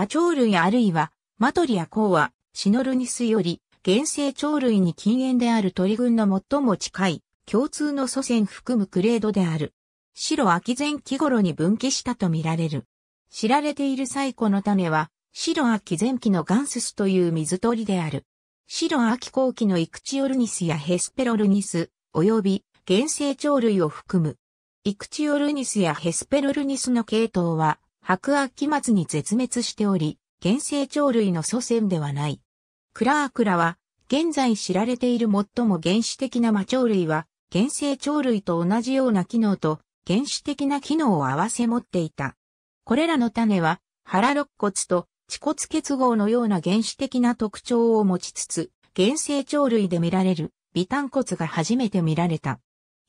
魔鳥類あるいは、マトリアコウは、シノルニスより、原生鳥類に禁煙である鳥群の最も近い、共通の祖先含むクレードである。白秋前期頃に分岐したとみられる。知られている最古の種は、白秋前期のガンススという水鳥である。白秋後期のイクチオルニスやヘスペロルニス、及び原生鳥類を含む。イクチオルニスやヘスペロルニスの系統は、白亜紀末に絶滅しており、原生鳥類の祖先ではない。クラークラは、現在知られている最も原始的な魔鳥類は、原生鳥類と同じような機能と原始的な機能を併せ持っていた。これらの種は、腹肋骨と恥骨結合のような原始的な特徴を持ちつつ、原生鳥類で見られる微炭骨が初めて見られた。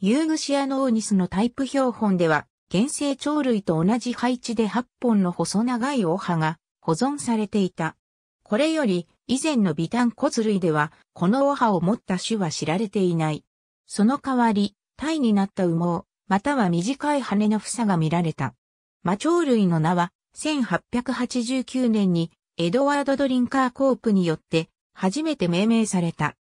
ユーグシアノーニスのタイプ標本では、原生鳥類と同じ配置で8本の細長い尾葉が保存されていた。これより以前のビタン骨類ではこの尾葉を持った種は知られていない。その代わり、体になった羽毛、または短い羽の房が見られた。魔鳥類の名は、1889年にエドワード・ドリンカー・コープによって初めて命名された。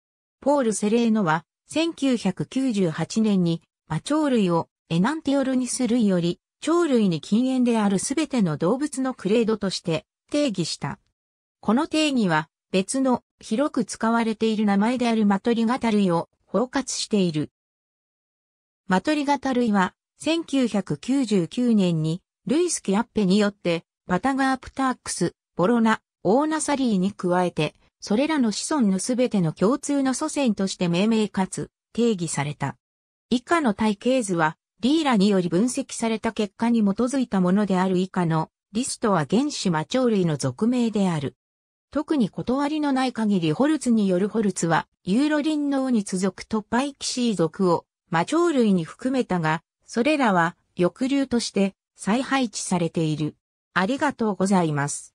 ポール・セレーノは、1998年に魔鳥類をエナンテオルニス類より、鳥類に禁煙であるすべての動物のクレードとして定義した。この定義は別の広く使われている名前であるマトリガタ類を包括している。マトリガタ類は1999年にルイス・キアッペによってパタガープタークス、ボロナ、オーナサリーに加えてそれらの子孫のすべての共通の祖先として命名かつ定義された。以下の体系図はリーラにより分析された結果に基づいたものである以下の、リストは原子魔鳥類の俗名である。特に断りのない限りホルツによるホルツは、ユーロリン脳に続く突パイキシー族を魔鳥類に含めたが、それらは抑留として再配置されている。ありがとうございます。